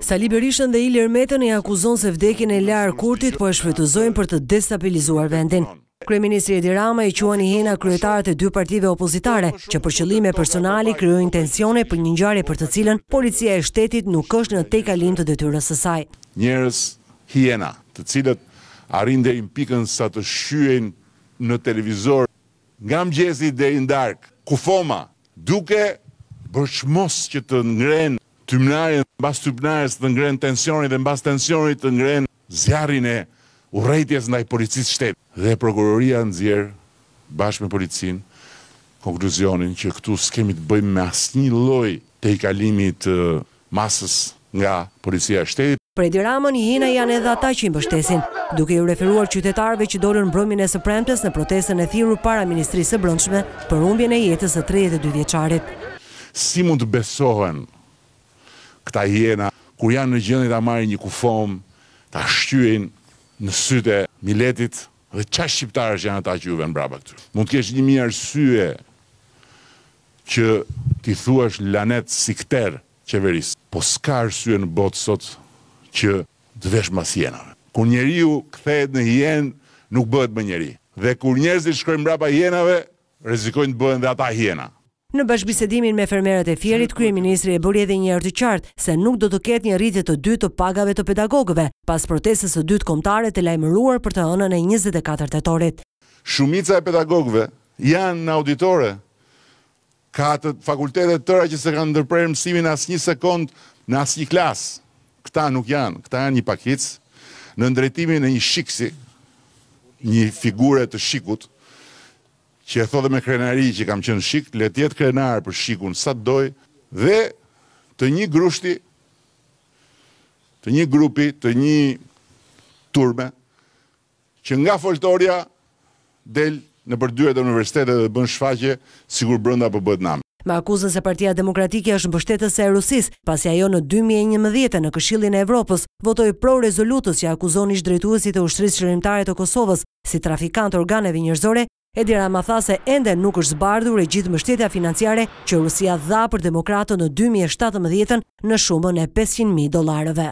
Sali Berishën dhe Ilir Metën e akuzon se vdekin e Lar Kurtit po e shfrytëzojnë për të destabilizuar vendin. Kreministri Edi Rama i quani hena kryetarët e dy partive opozitare, që për qëllime personali kryojnë tensione për një njëjarje për të cilën policia e shtetit nuk është në te kalim të detyre sësaj. Njërës hiena të cilët arinde i mpikën sa të shyën në televizor, nga mgjezi dhe i ndark, kufoma, duke bërshmos që të ngrenë tymnarje, në bas tymnarje së të ngrenë tensionit dhe në bas tensionit të ngrenë zjarin e urejtjes ndaj policisë shtetë. Dhe prokuroria në zjerë, bashkë me policinë, konkluzionin që këtu s'kemi të bëjmë me asë një loj të i kalimit masës nga policia shtetë. Pre diramën ramën, janë edhe ata që i mbështesin, duke ju referuar qytetarve që dolën brëmjën e së premtës në protesën e thiru para Ministrisë e Brëndshme për umbjën e jetës e 32 vjeqarit. Si mund të besohen këta hiena, kur janë në gjëndit a marrë një kufom, ta shqyën në syte miletit, dhe qa shqiptarës janë ta që juve në braba këtu. Mund kesh një mjë arsye që ti thuash lanet si këter qeveris, po s'ka arsye në botë sot që dëvesh mas hienave. Kur njeri ju këthejt në hien, nuk bëhet më njeri. Dhe kur njerëzit shkojnë braba hienave, rezikojnë të bëhen dhe ata hiena. Në bashkëbisedimin me fermerët e fjerit, Kryeministri e bërje dhe një të qartë se nuk do të ketë një rritje të dytë të pagave të pedagogëve, pas protestës të dytë komtare të lajmëruar për të hënën e 24 të torit. Shumica e pedagogëve janë në auditore, ka të fakultetet tëra që se kanë ndërprejrë mësimin asë një sekund në asë një klasë. Këta nuk janë, këta janë një pakicë në ndretimin e një shikësi, një figure të shikutë, që e thodhe me krenari që kam qenë shik, le tjetë krenar për shikun sa të doj, dhe të një grushti, të një grupi, të një turme, që nga foltoria delë, në për dyre të universitetet dhe bënë shfaqe si kur brënda për po bëtë namë. akuzën se partia demokratike është në bështetës e rusis, pasja jo në 2011 në këshillin e Evropës, votoj pro rezolutës që akuzon ishtë drejtuësit e ushtrisë shërimtare të Kosovës si trafikantë organeve njërzore Edira ma tha se ende nuk është zbardhur e gjithë mështetja financiare që Rusia dha për demokratën në 2017 në shumën e 500.000 dolarëve.